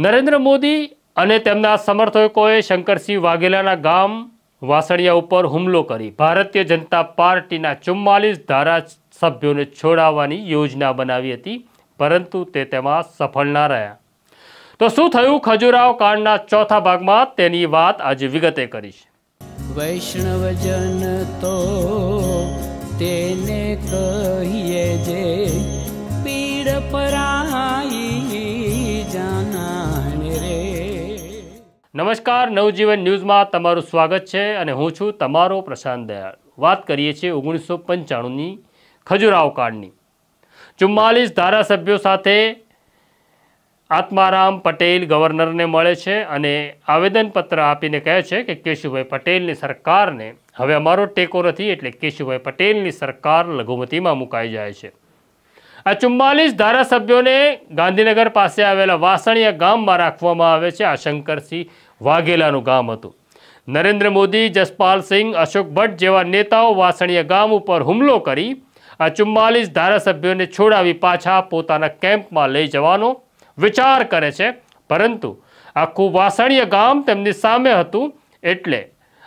નરેન્દ્ર મોદી અને તેમના સમર્થકોએ શંકરસિંહ વાઘેલાના ગામ વાસણિયા ઉપર હુમલો કરી ભારતીય જનતા પાર્ટીના ચુમ્માલીસ ધારાસભ્યોને છોડાવવાની યોજના બનાવી હતી પરંતુ તે તેમાં સફળ ના રહ્યા તો શું થયું ખજુરાવ કાંડના ચોથા ભાગમાં તેની વાત આજે વિગતે કરીશ વૈષ્ણવજન તો તેને કહીએ જે પીડ પરા નમસ્કાર નવજીવન ન્યૂઝમાં તમારું સ્વાગત છે અને હું છું તમારો પ્રશાંત દયાળ વાત કરીએ છીએ ઓગણીસો પંચાણુંની ખજુરાવ કાંડની ચુમ્માલીસ ધારાસભ્યો સાથે આત્મારામ પટેલ ગવર્નરને મળે છે અને આવેદનપત્ર આપીને કહે છે કે કેશુભાઈ પટેલની સરકારને હવે અમારો ટેકો નથી એટલે કેશુભાઈ પટેલની સરકાર લઘુમતીમાં મુકાઈ જાય છે આ ચુમ્માલીસ ધારાસભ્યોને ગાંધીનગર પાસે આવેલા વાસણીયા ગામમાં રાખવામાં આવે છે આ શંકરસિંહ વાઘેલાનું ગામ હતું નરેન્દ્ર મોદી જસપાલ સિંઘ અશોક ભટ્ટ જેવા નેતાઓ વાસણીય ગામ ઉપર હુમલો કરી આ ચુમ્માલીસ ધારાસભ્યોને છોડાવી પાછા પોતાના કેમ્પમાં લઈ જવાનો વિચાર કરે છે પરંતુ આખું વાસણીય ગામ તેમની સામે હતું એટલે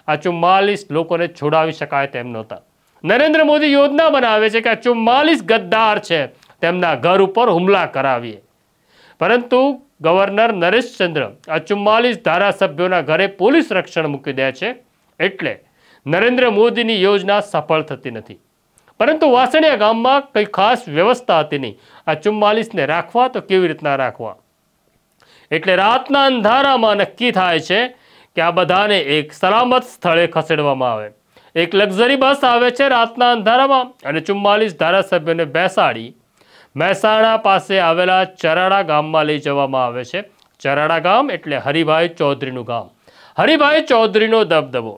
આ ચુમ્માલીસ લોકોને છોડાવી શકાય તેમ નહોતા નરેન્દ્ર મોદી યોજના બનાવે છે કે આ ચુમ્માલીસ ગદ્દાર છે તેમના ઘર ઉપર હુમલા કરાવીએ પરંતુ ગવર્નર નરેશચંદ્ર આ ચુમ્માલીસ ધારાસભ્યોના ઘરે પોલીસ રક્ષણ મૂકી દે છે એટલે નરેન્દ્ર મોદીની યોજના સફળ થતી નથી પરંતુ વાસણિયા ગામમાં કંઈ ખાસ વ્યવસ્થા હતી નહીં આ ચુમ્માલીસને રાખવા તો કેવી રીતના રાખવા એટલે રાતના અંધારામાં નક્કી થાય છે કે આ બધાને એક સલામત સ્થળે ખસેડવામાં આવે એક લક્ઝરી બસ આવે છે રાતના અંધારામાં અને ચુમ્માલીસ ધારાસભ્યોને બેસાડી મહેસાણા પાસે આવેલા ચરાડા ગામમાં લઈ જવામાં આવે છે ચરાડા ગામ એટલે હરિભાઈ ચૌધરીનું ગામ હરિભાઈ ચૌધરીનો દબદબો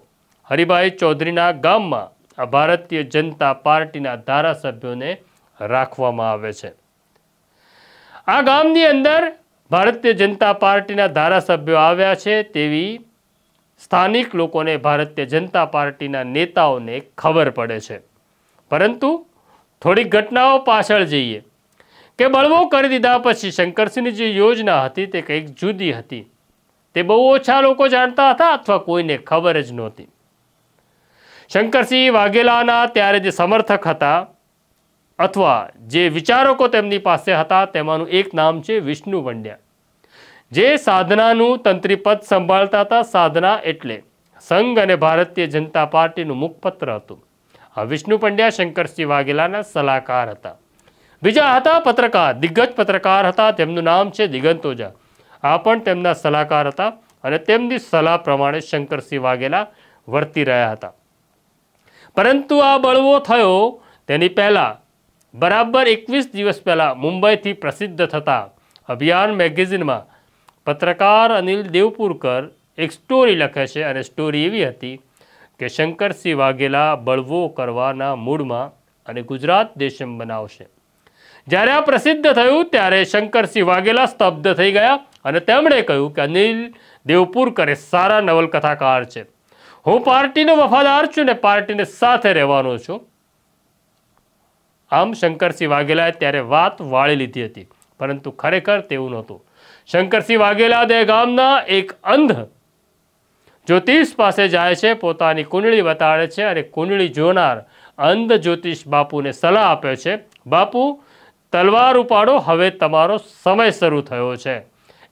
હરિભાઈ ચૌધરીના ગામમાં આ ભારતીય જનતા પાર્ટીના ધારાસભ્યોને રાખવામાં આવે છે આ ગામની અંદર ભારતીય જનતા પાર્ટીના ધારાસભ્યો આવ્યા છે તેવી સ્થાનિક લોકોને ભારતીય જનતા પાર્ટીના નેતાઓને ખબર પડે છે પરંતુ થોડીક ઘટનાઓ પાછળ જઈએ કે બળવો કરી દીધા પછી શંકરસિંહની જે યોજના હતી તે કંઈક જુદી હતી તે બહુ ઓછા લોકો જાણતા હતા અથવા કોઈને ખબર જ નહોતી શંકરસિંહ વાઘેલાના ત્યારે જે સમર્થક હતા અથવા જે વિચારકો તેમની પાસે હતા તેમાંનું એક નામ છે વિષ્ણુ વંડ્યા જે સાધનાનું તંત્રીપદ સંભાળતા હતા સાધના એટલે સંઘ અને ભારતીય જનતા પાર્ટીનું મુખપત્ર હતું આ વિષ્ણુ પંડ્યા શંકરસિંહ વાઘેલાના સલાહકાર હતા બીજા હતા પત્રકાર દિગ્ગજ પત્રકાર હતા તેમનું નામ છે દિગંત ઓઝા આ પણ તેમના સલાહકાર હતા અને તેમની સલાહ પ્રમાણે શંકરસિંહ વાઘેલા વર્તી રહ્યા હતા પરંતુ આ બળવો થયો તેની પહેલાં બરાબર એકવીસ દિવસ પહેલાં મુંબઈથી પ્રસિદ્ધ થતા અભિયાન મેગેઝિનમાં પત્રકાર અનિલ દેવપુરકર એક સ્ટોરી લખે છે અને સ્ટોરી એવી હતી કે શંકરસિંહ વાઘેલા બળવો કરવાના મૂળમાં અને ગુજરાત દેશમ બનાવશે જ્યારે આ પ્રસિદ્ધ થયું ત્યારે શંકરસિંહ વાઘેલા સ્તબ્ધ થઈ ગયા અને તેમણે કહ્યું કે અનિલ દેવપુરકર એ સારા નવલકથાકાર છે હું પાર્ટીનો વફાદાર છું ને પાર્ટીને સાથે રહેવાનો છું આમ શંકરસિંહ વાઘેલાએ ત્યારે વાત વાળી લીધી હતી પરંતુ ખરેખર તેવું નહોતું શંકરસિંહ વાઘેલા દહેગામના એક અંધ જ્યોતિષ પાસે જાય છે પોતાની કુંડળી બતાડે છે અને કુંડળી જોનાર અંધ જ્યોતિષ બાપુને સલાહ આપે છે બાપુ તલવાર ઉપાડો હવે તમારો સમય શરૂ થયો છે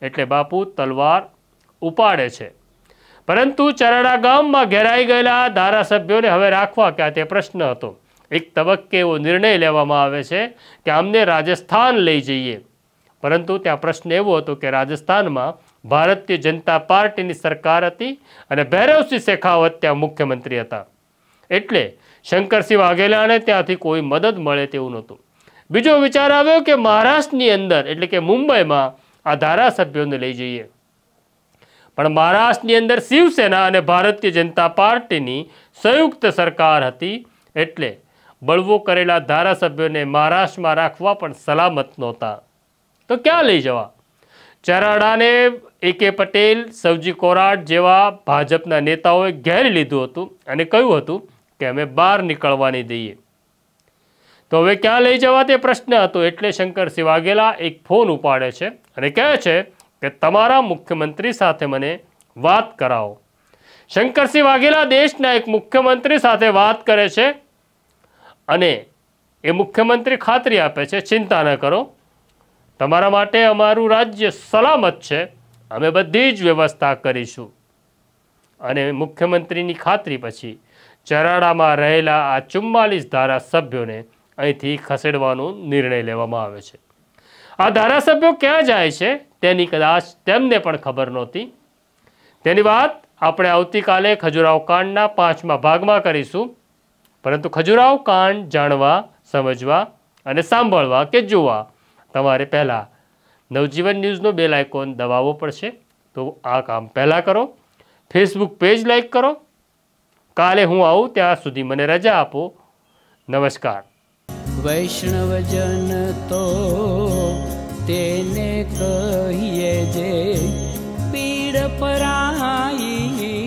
એટલે બાપુ તલવાર ઉપાડે છે પરંતુ ચરણા ગામમાં ઘેરાઈ ગયેલા ધારાસભ્યોને હવે રાખવા ક્યાં તે પ્રશ્ન હતો એક તબક્કે એવો નિર્ણય લેવામાં આવે છે કે અમને રાજસ્થાન લઈ જઈએ પરંતુ ત્યાં પ્રશ્ન એવો હતો કે રાજસ્થાનમાં ભારતીય જનતા પાર્ટીની સરકાર હતી અને ભૈરવસિંહ શેખાવત ત્યાં મુખ્યમંત્રી હતા એટલે શંકરસિંહ વાઘેલાને ત્યાંથી કોઈ મદદ મળે તેવું નહોતું બીજો વિચાર આવ્યો કે મહારાષ્ટ્રની અંદર એટલે કે મુંબઈમાં આ ધારાસભ્યોને લઈ જઈએ પણ મહારાષ્ટ્રની અંદર શિવસેના અને ભારતીય જનતા પાર્ટીની સંયુક્ત સરકાર હતી એટલે બળવો કરેલા ધારાસભ્યોને મહારાષ્ટ્રમાં રાખવા પણ સલામત નહોતા તો ક્યાં લઈ જવા ચરાડાને એ કે પટેલ સવજી કોરાટ જેવા ભાજપના નેતાઓએ ઘેર લીધું હતું અને કહ્યું હતું કે અમે બહાર નીકળવાની દઈએ તો હવે ક્યાં લઈ જવા તે પ્રશ્ન હતો એટલે શંકરસિંહ વાઘેલા એક ફોન ઉપાડે છે અને કહે છે કે તમારા મુખ્યમંત્રી સાથે મને વાત કરાવો શંકરસિંહ વાઘેલા દેશના એક મુખ્યમંત્રી સાથે વાત કરે છે અને એ મુખ્યમંત્રી ખાતરી આપે છે ચિંતા ન કરો તમારા માટે અમારું રાજ્ય સલામત છે અમે બધી જ વ્યવસ્થા કરીશું અને મુખ્યમંત્રીની ખાતરી પછી ચરાડામાં રહેલા આ ચુમ્માલીસ ધારાસભ્યોને અહીંથી ખસેડવાનો નિર્ણય લેવામાં આવે છે આ ધારાસભ્યો ક્યાં જાય છે તેની કદાચ તેમને પણ ખબર નહોતી તેની વાત આપણે આવતીકાલે ખજુરાવ કાંડના પાંચમા ભાગમાં કરીશું પરંતુ ખજુરાવ કાંડ જાણવા સમજવા અને સાંભળવા કે જોવા તમારે પહેલાં નવજીવન ન્યૂઝનો બેલ આઇકોન દબાવવો પડશે તો આ કામ પહેલાં કરો ફેસબુક પેજ લાઇક કરો કાલે હું આવું ત્યાં સુધી મને રજા આપો નમસ્કાર वैष्णव तो तेने कहिए जे पीड़ पराई